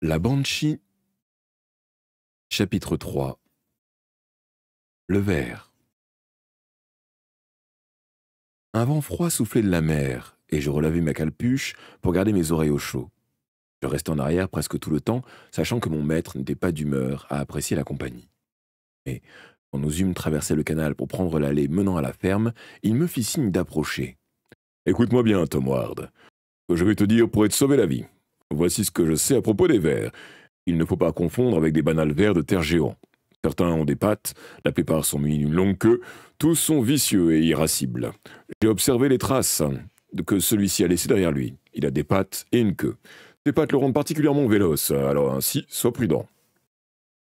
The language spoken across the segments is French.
La Banshee Chapitre 3 Le verre Un vent froid soufflait de la mer, et je relevais ma calpuche pour garder mes oreilles au chaud. Je restais en arrière presque tout le temps, sachant que mon maître n'était pas d'humeur à apprécier la compagnie. Mais quand nous eûmes traversé le canal pour prendre l'allée menant à la ferme, il me fit signe d'approcher. Écoute-moi bien, Tom Ward. Ce que je vais te dire pourrait te sauver la vie. Voici ce que je sais à propos des vers. Il ne faut pas confondre avec des banales vers de terre géant. Certains ont des pattes, la plupart sont munis d'une longue queue, tous sont vicieux et irascibles. J'ai observé les traces que celui-ci a laissées derrière lui. Il a des pattes et une queue. Ces pattes le rendent particulièrement véloce, alors ainsi, sois prudent.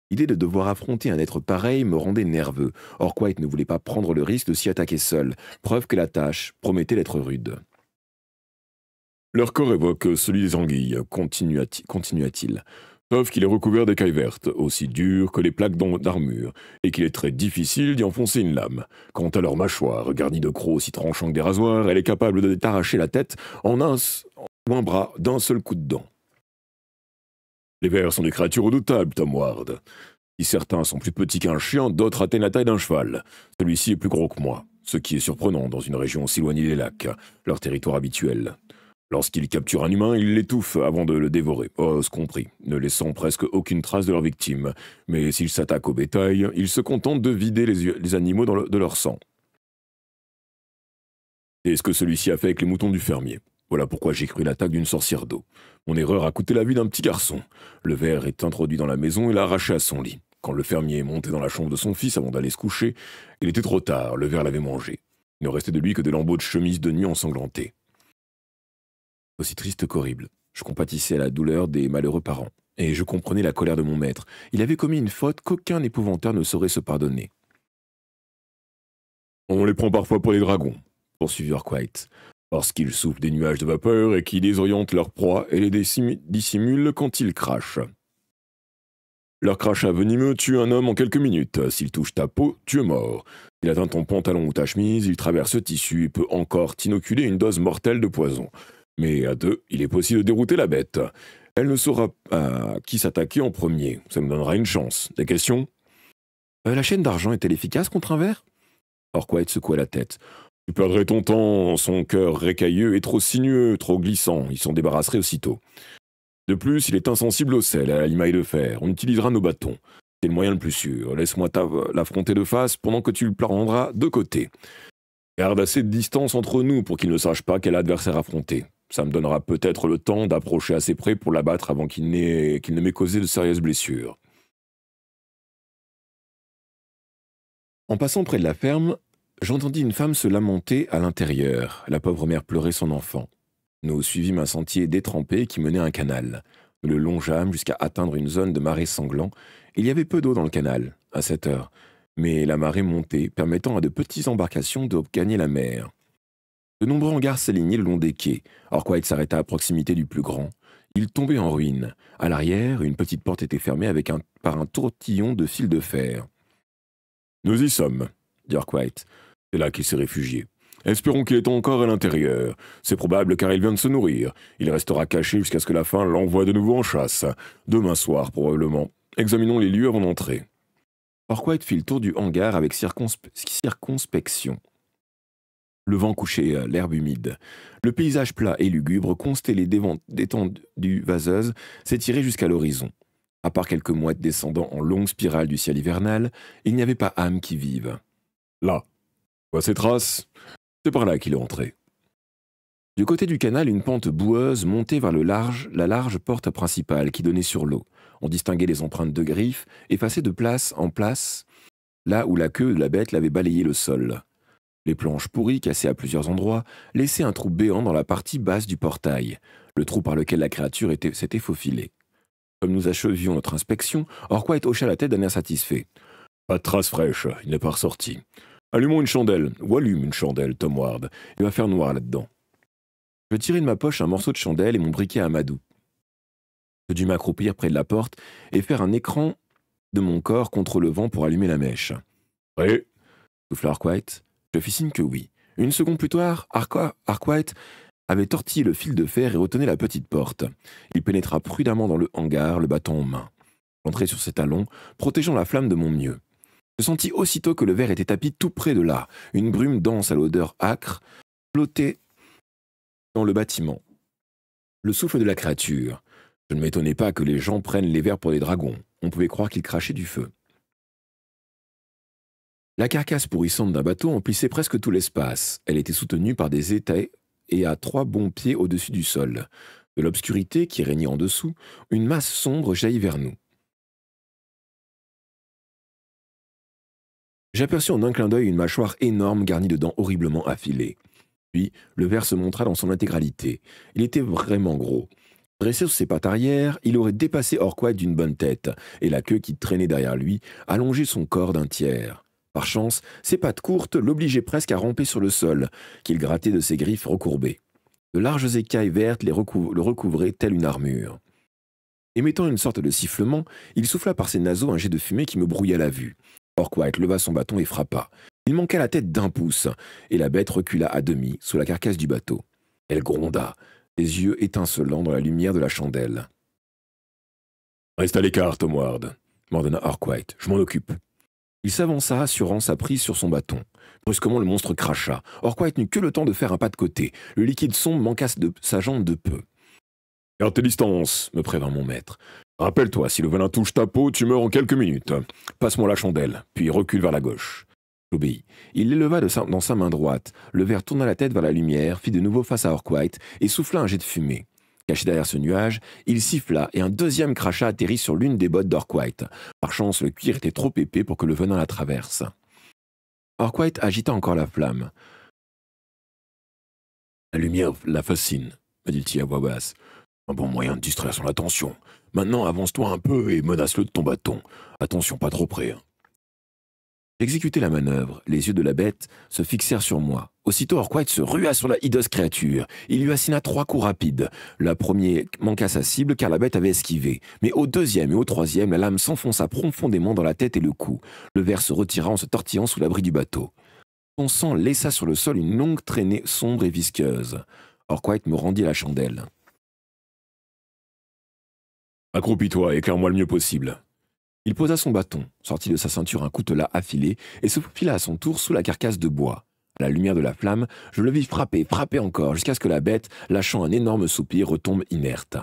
L'idée de devoir affronter un être pareil me rendait nerveux. Or, ne voulait pas prendre le risque de s'y attaquer seul, preuve que la tâche promettait d'être rude. Leur corps évoque celui des anguilles, continua-t-il. Sauf qu'il est recouvert d'écailles vertes, aussi dures que les plaques d'armure, et qu'il est très difficile d'y enfoncer une lame. Quant à leur mâchoire, garnie de crocs aussi tranchants que des rasoirs, elle est capable de t'arracher la tête en un, bras d'un seul coup de dent. Les vers sont des créatures redoutables, Tom Ward. Si certains sont plus petits qu'un chien, d'autres atteignent la taille d'un cheval. Celui-ci est plus gros que moi, ce qui est surprenant dans une région aussi éloignée des lacs, leur territoire habituel. Lorsqu'il capture un humain, il l'étouffe avant de le dévorer, os oh, compris, ne laissant presque aucune trace de leur victime. Mais s'ils s'attaquent au bétail, ils se contentent de vider les, animaux de leur sang. C'est ce que celui-ci a fait avec les moutons du fermier. Voilà pourquoi j'ai cru l'attaque d'une sorcière d'eau. Mon erreur a coûté la vie d'un petit garçon. Le verre est introduit dans la maison et l'a arraché à son lit. Quand le fermier est monté dans la chambre de son fils avant d'aller se coucher, il était trop tard, le verre l'avait mangé. Il ne restait de lui que des lambeaux de chemise de nuit ensanglantés aussi triste qu'horrible. Je compatissais à la douleur des malheureux parents, et je comprenais la colère de mon maître. Il avait commis une faute qu'aucun épouvanteur ne saurait se pardonner. On les prend parfois pour les dragons, poursuivit parce qu'ils soufflent des nuages de vapeur et qu'ils désorientent leurs proies et les dissimulent quand ils crachent. Leur crachat venimeux tue un homme en quelques minutes. S'il touche ta peau, tu es mort. Il atteint ton pantalon ou ta chemise, il traverse ce tissu et peut encore t'inoculer une dose mortelle de poison. Mais à deux, il est possible de dérouter la bête. Elle ne saura à qui s'attaquer en premier. Ça me donnera une chance. Des questions euh, La chaîne d'argent est-elle efficace contre un verre il secouait la tête. Tu perdrais ton temps, son cœur récailleux est trop sinueux, trop glissant, il s'en débarrasserait aussitôt. De plus, il est insensible au sel, à la limaille de fer, on utilisera nos bâtons. C'est le moyen le plus sûr, laisse-moi l'affronter de face pendant que tu le prendras de côté. Garde assez de distance entre nous pour qu'il ne sache pas quel adversaire affronter. Ça me donnera peut-être le temps d'approcher assez près pour l'abattre avant qu'il ne m'ait causé de sérieuses blessures. En passant près de la ferme, j'entendis une femme se lamenter à l'intérieur. La pauvre mère pleurait son enfant. Nous suivîmes un sentier détrempé qui menait à un canal. Nous le longeâmes jusqu'à atteindre une zone de marée sanglant. Il y avait peu d'eau dans le canal, à cette heure, mais la marée montait, permettant à de petites embarcations de gagner la mer. De nombreux hangars s'alignaient le long des quais. Orquite s'arrêta à proximité du plus grand. Il tombait en ruine. À l'arrière, une petite porte était fermée par un tourtillon de fil de fer. Nous y sommes, dit Orquite. C'est là qu'il s'est réfugié. Espérons qu'il est encore à l'intérieur. C'est probable car il vient de se nourrir. Il restera caché jusqu'à ce que la faim l'envoie de nouveau en chasse. Demain soir, probablement. Examinons les lieux avant d'entrer. Orquite fit le tour du hangar avec circonspection le vent couchait euh, l'herbe humide. Le paysage plat et lugubre, constellé du vaseuse s'étirait jusqu'à l'horizon. À part quelques mouettes descendant en longue spirale du ciel hivernal, il n'y avait pas âme qui vive. Là, vois ces traces C'est par là qu'il est entré. Du côté du canal, une pente boueuse montait vers le large, la large porte principale qui donnait sur l'eau. On distinguait les empreintes de griffes, effacées de place en place, là où la queue de la bête l'avait balayé le sol. Les planches pourries, cassées à plusieurs endroits, laissaient un trou béant dans la partie basse du portail, le trou par lequel la créature s'était faufilée. Comme nous achevions notre inspection, Orquite hocha la tête d'un air satisfait. Pas de trace fraîche, il n'est pas ressorti. Allumons une chandelle, ou allume une chandelle, Tom Ward. Il va faire noir là-dedans. Je tirai de ma poche un morceau de chandelle et mon briquet à Madou. Je dus m'accroupir près de la porte et faire un écran de mon corps contre le vent pour allumer la mèche. Oui ?» souffla je fis signe que oui. Une seconde plus tard, Arquite avait tortillé le fil de fer et retenait la petite porte. Il pénétra prudemment dans le hangar, le bâton en main. J'entrai sur ses talons, protégeant la flamme de mon mieux. Je sentis aussitôt que le verre était tapis tout près de là. Une brume dense à l'odeur âcre flottait dans le bâtiment. Le souffle de la créature. Je ne m'étonnais pas que les gens prennent les verres pour des dragons. On pouvait croire qu'ils crachaient du feu. La carcasse pourrissante d'un bateau emplissait presque tout l'espace. Elle était soutenue par des étais et à trois bons pieds au-dessus du sol. De l'obscurité qui régnait en dessous, une masse sombre jaillit vers nous. J'aperçus en un clin d'œil une mâchoire énorme garnie de dents horriblement affilées. Puis, le ver se montra dans son intégralité. Il était vraiment gros. Dressé sur ses pattes arrière, il aurait dépassé Orquad d'une bonne tête, et la queue qui traînait derrière lui allongeait son corps d'un tiers. Par chance, ses pattes courtes l'obligeaient presque à ramper sur le sol, qu'il grattait de ses griffes recourbées. De larges écailles vertes les le recouvraient telle une armure. Émettant une sorte de sifflement, il souffla par ses naseaux un jet de fumée qui me brouilla la vue. Orquite leva son bâton et frappa. Il manqua la tête d'un pouce, et la bête recula à demi sous la carcasse du bateau. Elle gronda, les yeux étincelants dans la lumière de la chandelle. Reste à l'écart, Tom Ward, m'ordonna Arkwright. Je m'en occupe. Il s'avança, assurant sa prise sur son bâton. Brusquement, le monstre cracha. Orquite n'eut que le temps de faire un pas de côté. Le liquide sombre manqua de sa jambe de peu. Garde tes distances, me prévint mon maître. Rappelle-toi, si le venin touche ta peau, tu meurs en quelques minutes. Passe-moi la chandelle, puis recule vers la gauche. J'obéis. Il l'éleva dans sa main droite. Le verre tourna la tête vers la lumière, fit de nouveau face à Orquite et souffla un jet de fumée. Caché derrière ce nuage, il siffla et un deuxième crachat atterrit sur l'une des bottes d'Orquite. Par chance, le cuir était trop épais pour que le venin la traverse. Orquite agita encore la flamme. La lumière la fascine, me dit-il à voix basse. Un bon moyen de distraire son attention. Maintenant, avance-toi un peu et menace-le de ton bâton. Attention, pas trop près. Hein. J'exécutais la manœuvre, les yeux de la bête se fixèrent sur moi. Aussitôt, Orquite se rua sur la hideuse créature. Il lui assina trois coups rapides. Le premier manqua sa cible car la bête avait esquivé. Mais au deuxième et au troisième, la lame s'enfonça profondément dans la tête et le cou. Le ver se retira en se tortillant sous l'abri du bateau. Son sang laissa sur le sol une longue traînée sombre et visqueuse. Orquite me rendit la chandelle. Accroupis-toi, éclaire-moi le mieux possible. Il posa son bâton, sortit de sa ceinture un coutelas affilé, et se faufila à son tour sous la carcasse de bois. À la lumière de la flamme, je le vis frapper, frapper encore, jusqu'à ce que la bête, lâchant un énorme soupir, retombe inerte.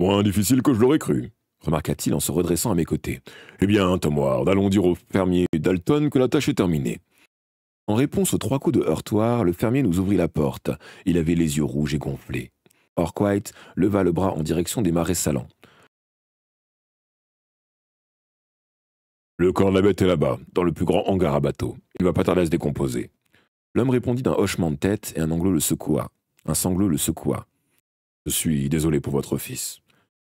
Moins difficile que je l'aurais cru, remarqua-t-il en se redressant à mes côtés. Eh bien, Tom Ward, allons dire au fermier Dalton que la tâche est terminée. En réponse aux trois coups de heurtoir, le fermier nous ouvrit la porte. Il avait les yeux rouges et gonflés. Orquite leva le bras en direction des marais salants. Le corps de la bête est là-bas, dans le plus grand hangar à bateau. Il va pas tarder à se décomposer. L'homme répondit d'un hochement de tête et un anglo le secoua. Un sanglot le secoua. Je suis désolé pour votre fils,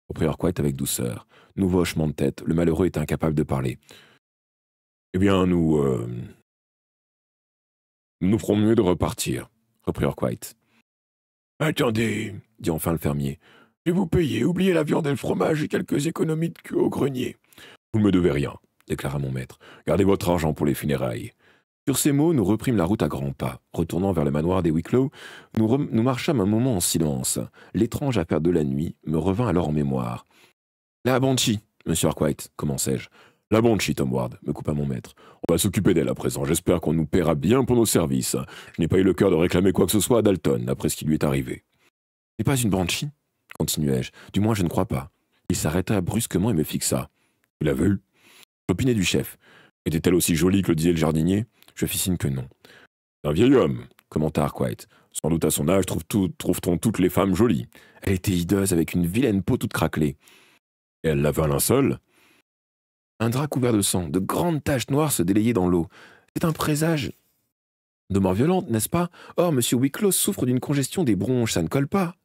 reprit Orquite avec douceur. Nouveau hochement de tête, le malheureux est incapable de parler. Eh bien, nous. Euh, nous ferons mieux de repartir, reprit Orquite. Attendez, dit enfin le fermier. Je vais vous payer, oubliez la viande et le fromage et quelques économies de cul au grenier. Vous ne me devez rien, déclara mon maître. Gardez votre argent pour les funérailles. Sur ces mots, nous reprîmes la route à grands pas. Retournant vers le manoir des Wicklow, nous, marchâmes un moment en silence. L'étrange affaire de la nuit me revint alors en mémoire. La Banshee, monsieur Arquite, commençai-je. La Banshee, Tom Ward, me coupa mon maître. On va s'occuper d'elle à présent. J'espère qu'on nous paiera bien pour nos services. Je n'ai pas eu le cœur de réclamer quoi que ce soit à Dalton, après ce qui lui est arrivé. N'est pas une Banshee continuai-je. Du moins, je ne crois pas. Il s'arrêta brusquement et me fixa. Il l'as vu J'opinais du chef. Était-elle aussi jolie que le disait le jardinier Je fis signe que non. Un vieil homme, commenta Arkwright. Sans doute à son âge trouve t on toutes les femmes jolies. Elle était hideuse avec une vilaine peau toute craquelée. elle lavait un linceul. Un drap couvert de sang, de grandes taches noires se délayaient dans l'eau. C'est un présage de mort violente, n'est-ce pas Or, M. Wicklow souffre d'une congestion des bronches, ça ne colle pas.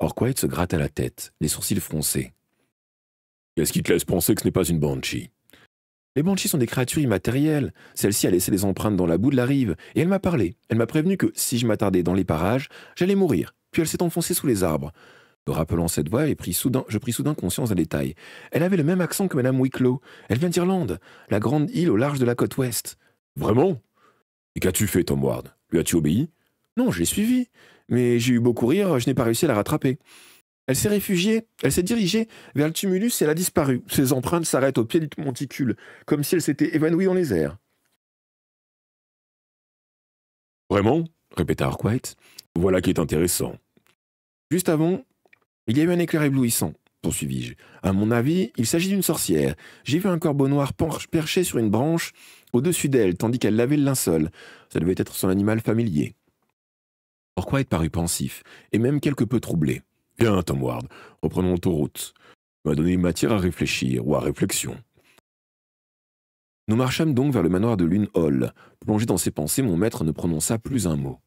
Arkwright se gratta la tête, les sourcils froncés. Qu'est-ce qui te laisse penser que ce n'est pas une banshee les banshees sont des créatures immatérielles. Celle-ci a laissé des empreintes dans la boue de la rive, et elle m'a parlé. Elle m'a prévenu que si je m'attardais dans les parages, j'allais mourir. Puis elle s'est enfoncée sous les arbres. Me rappelant cette voix, et pris soudain, je pris soudain conscience d'un détail. Elle avait le même accent que Madame Wicklow. Elle vient d'Irlande, la grande île au large de la côte ouest. Vraiment Et qu'as-tu fait, Tom Ward Lui as-tu obéi Non, je l'ai Mais j'ai eu beau courir, je n'ai pas réussi à la rattraper. Elle s'est réfugiée, elle s'est dirigée vers le tumulus et elle a disparu. Ses empreintes s'arrêtent au pied du monticule, comme si elle s'était évanouie dans les airs. Vraiment répéta Arkwright. Voilà qui est intéressant. Juste avant, il y a eu un éclair éblouissant, poursuivis-je. À mon avis, il s'agit d'une sorcière. J'ai vu un corbeau noir perché sur une branche au-dessus d'elle, tandis qu'elle lavait le linceul. Ça devait être son animal familier. Arkwright parut pensif, et même quelque peu troublé. Bien, Tom Ward, reprenons route. m'a donné matière à réfléchir, ou à réflexion. Nous marchâmes donc vers le manoir de Lune Hall. Plongé dans ses pensées, mon maître ne prononça plus un mot.